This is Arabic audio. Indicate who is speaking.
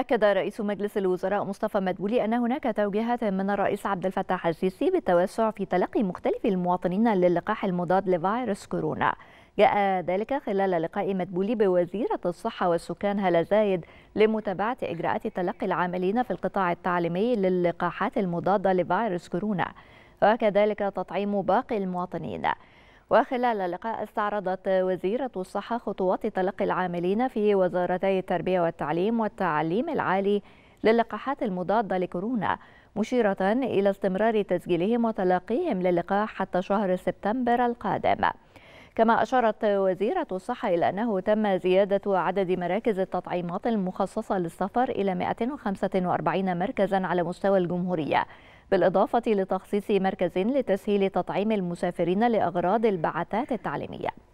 Speaker 1: أكد رئيس مجلس الوزراء مصطفى مدبولي أن هناك توجيهات من الرئيس عبد الفتاح السيسي بالتوسع في تلقي مختلف المواطنين للقاح المضاد لفيروس كورونا جاء ذلك خلال لقاء مدبولي بوزيرة الصحة والسكان هلا زايد لمتابعة إجراءات تلقي العاملين في القطاع التعليمي للقاحات المضادة لفيروس كورونا وكذلك تطعيم باقي المواطنين وخلال اللقاء استعرضت وزيرة الصحة خطوات تلقي العاملين في وزارتي التربية والتعليم والتعليم العالي للقاحات المضادة لكورونا مشيرة إلى استمرار تسجيلهم وتلقيهم للقاح حتى شهر سبتمبر القادم كما أشارت وزيرة الصحة إلى أنه تم زيادة عدد مراكز التطعيمات المخصصة للسفر إلى 145 مركزا على مستوى الجمهورية بالإضافة لتخصيص مركز لتسهيل تطعيم المسافرين لأغراض البعثات التعليمية